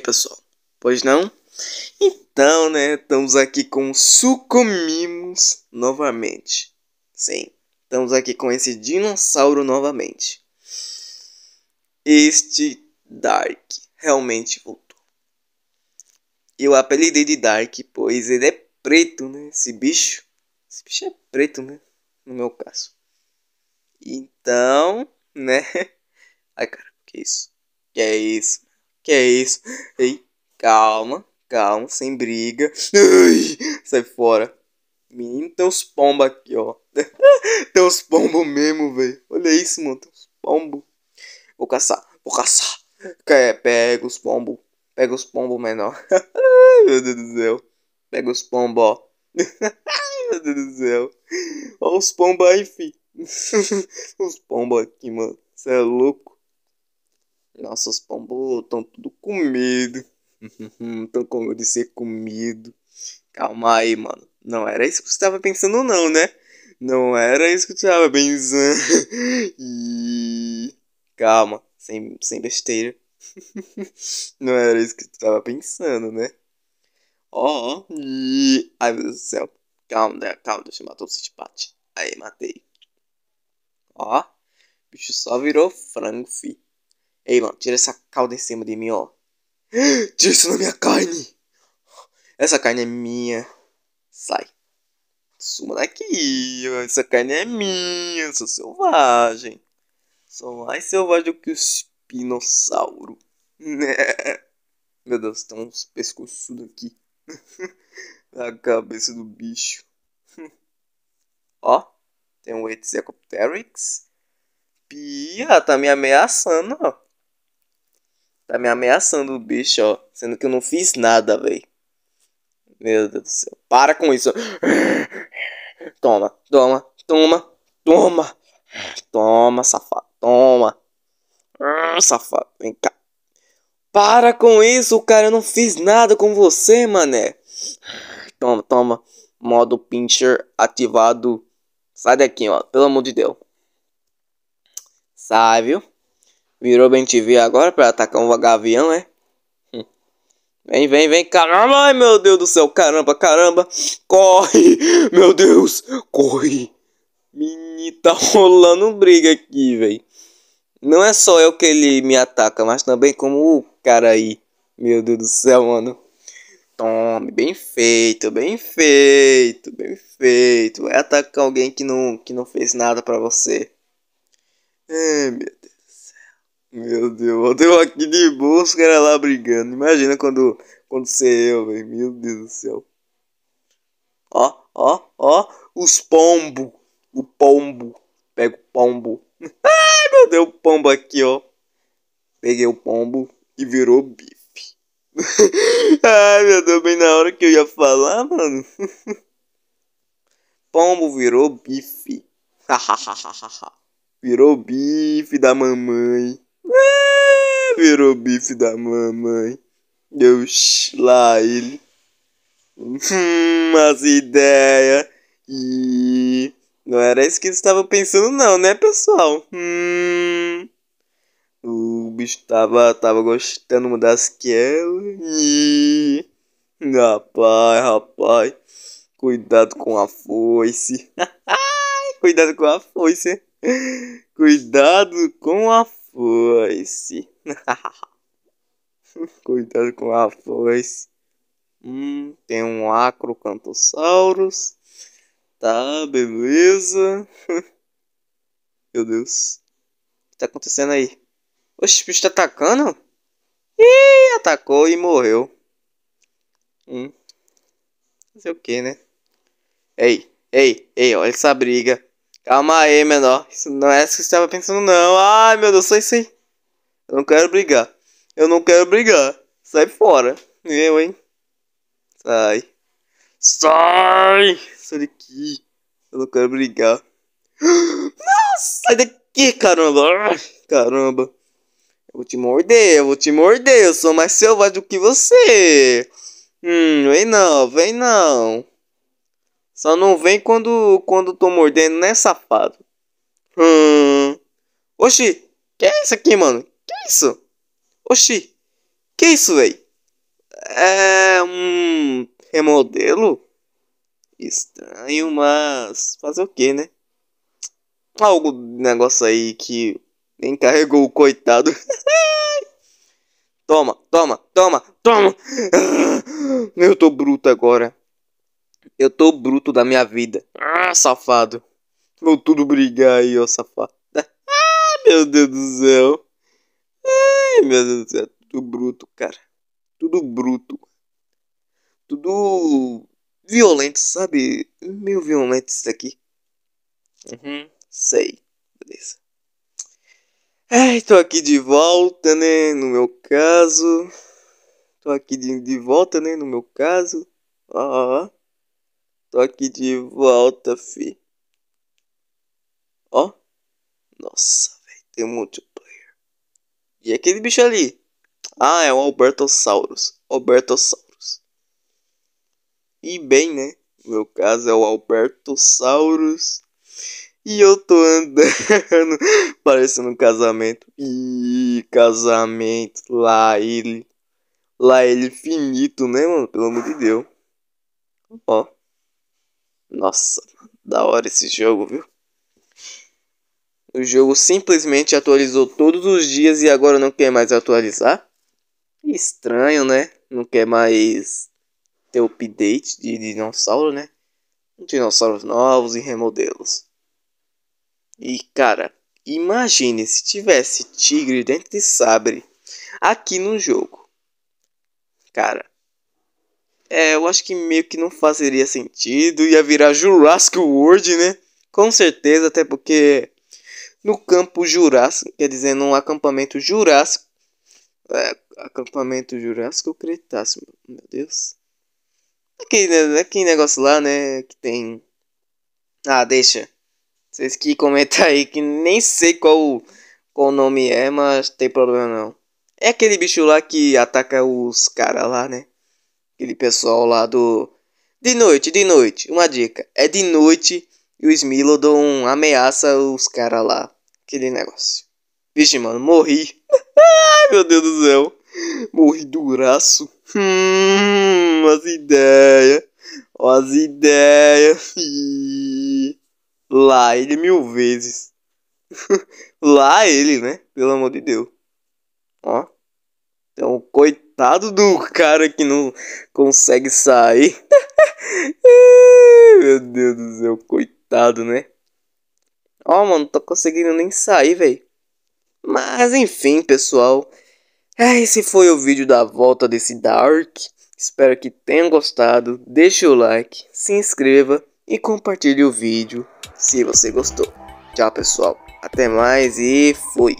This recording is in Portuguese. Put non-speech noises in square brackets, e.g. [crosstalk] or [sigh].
pessoal? Pois não? Então, né, estamos aqui com Sucumimos novamente. Sim, estamos aqui com esse dinossauro novamente. Este Dark realmente voltou. Eu apelidei de Dark, pois ele é preto, né, esse bicho. Esse bicho é preto, né, no meu caso. Então, né... [laughs] Ai, cara, que isso? Que é isso? Que é isso? Ei, calma, calma, sem briga. sai fora. Menino, tem uns pomba aqui, ó. [laughs] tem uns pombo mesmo, velho. Olha isso, mano. Tem uns pombo. Vou caçar, vou caçar. É, pega os pombo. Pega os pombo menor. [laughs] Ai, meu Deus do céu. Pega os pombo, ó. Ai, [laughs] meu Deus do céu. Olha os pomba aí, fi. os pombo aqui, mano. Você é louco. Nossos pombos estão tudo com medo. Estão [laughs] com medo de ser é comido. Calma aí, mano. Não era isso que você estava pensando, não, né? Não era isso que você estava pensando. [laughs] Calma, sem, sem besteira. [laughs] não era isso que tu estava pensando, né? Ó, oh, Ai, meu Deus do céu. Calma, né? calma, deixa eu matar o Citipat. Aí, matei. Ó, o bicho só virou frango, fi. Ei, mano, tira essa calda em cima de mim, ó. [gasps] Tira isso na minha carne. Essa carne é minha. Sai. Suma daqui. Essa carne é minha. Eu sou selvagem. Sou mais selvagem do que o espinossauro. [laughs] Meu Deus, tem uns pescoços aqui. [laughs] Na cabeça do bicho. [laughs] Ó, tem um Etzecopteryx. Pia, tá me ameaçando, ó. Tá me ameaçando o bicho, ó. Sendo que eu não fiz nada, velho. Meu Deus do céu. Para com isso. Toma, toma, toma, toma. Toma, safado. Toma. Hum, safado, vem cá. Para com isso, cara. Eu não fiz nada com você, mané. Toma, toma. Modo pincher ativado. Sai daqui, ó. Pelo amor de Deus. Sai, viu? Virou bem TV agora pra atacar um gavião, é? Vem, vem, vem, caramba, ai meu Deus do céu, caramba, caramba, corre, meu Deus, corre. Menino, tá rolando briga aqui, velho. Não é só eu que ele me ataca, mas também como o cara aí. Meu Deus do céu, mano. Tome, bem feito, bem feito, bem feito. Vai atacar alguém que não, que não fez nada para você. É, meu meu Deus, eu tenho aqui de boa, os caras lá brigando. Imagina quando, quando ser eu, velho. Meu Deus do céu. Ó, ó, ó, os pombo. O pombo. Pega o pombo. [laughs] Ai, meu Deus, o pombo aqui, ó. Peguei o pombo e virou bife. [laughs] Ai, meu Deus, bem na hora que eu ia falar, mano. [laughs] pombo virou bife. virou bife da mamãe. Ah, virou bife da mamãe. Deus lá ele. Hum, as ideias. E não era isso que eles estavam pensando não, né, pessoal? Hum. O bicho tava, tava gostando das que E... Rapaz, rapaz. Cuidado com a foice. [laughs] Cuidado com a foice. Cuidado com a foice. [laughs] Cuidado com a foice. Hum, tem um acrocantossaurus. Tá, beleza. [laughs] Meu Deus. O que tá acontecendo aí? Oxe, o bicho tá atacando? Ih, atacou e morreu. Hum. Fazer o que, né? Ei, ei, ei, olha essa briga. Calma aí, menor. Isso não é isso que você estava pensando, não. Ai, meu Deus, sai, sai. Eu não quero brigar. Eu não quero brigar. Sai fora. Eu, hein? Sai. Sai! Sai daqui. Eu não quero brigar. Nossa! sai daqui, caramba. Caramba. Eu vou te morder, eu vou te morder. Eu sou mais selvagem do que você. Hum, vem não, vem não. Só não vem quando, quando tô mordendo, né, safado? Hum. Oxi, que é isso aqui, mano? Que é isso? Oxi, que é isso, véi? É um remodelo? Estranho, mas fazer o que, né? Algo negócio aí que nem carregou o coitado. [laughs] toma, toma, toma, toma! [laughs] Eu tô bruto agora. Eu tô bruto da minha vida. Ah, safado. Vão tudo brigar aí, ó, safado. [laughs] Ah, meu Deus do céu. Ai, meu Deus do céu. Tudo bruto, cara. Tudo bruto. Tudo violento, sabe? Meio violento isso daqui. Uhum, sei. Beleza. Ai, tô aqui de volta, né? No meu caso. Tô aqui de, de volta, né? No meu caso. Ó, ó, ó. Tô aqui de volta, fi. Ó. Nossa, velho. Tem um multiplayer. E é aquele bicho ali? Ah, é o Albertosaurus. Albertosaurus. E bem, né? No meu caso é o Albertosaurus. E eu tô andando, [laughs] parecendo um casamento. Ih, casamento. Lá ele. Lá ele é finito, né, mano? Pelo amor de Deus. Ó. Nossa, da hora esse jogo, viu? O jogo simplesmente atualizou todos os dias e agora não quer mais atualizar? Estranho, né? Não quer mais ter update de dinossauro, né? Dinossauros novos e remodelos. E cara, imagine se tivesse tigre dentro de sabre aqui no jogo. Cara, é, eu acho que meio que não fazeria sentido, ia virar Jurassic World, né? Com certeza, até porque no campo Jurássico, quer dizer, num acampamento Jurássico, é, acampamento Jurássico ou Cretáceo, meu Deus. Aquele, né, aquele negócio lá, né, que tem... Ah, deixa. Vocês que comentam aí, que nem sei qual, qual nome é, mas tem problema não. É aquele bicho lá que ataca os caras lá, né? Aquele pessoal lá do. De noite, de noite. Uma dica. É de noite e o Smilodon ameaça os caras lá. Aquele negócio. Vixe, mano, morri. [laughs] Ai, meu Deus do céu. Morri duraço. Hum, as ideias. As ideias. Lá ele mil vezes. [laughs] lá ele, né? Pelo amor de Deus. Ó coitado do cara que não consegue sair. [laughs] Meu Deus do céu, coitado, né? Ó, oh, mano, tô conseguindo nem sair, velho. Mas enfim, pessoal. É, esse foi o vídeo da volta desse Dark. Espero que tenham gostado. Deixe o like, se inscreva e compartilhe o vídeo se você gostou. Tchau, pessoal. Até mais e fui.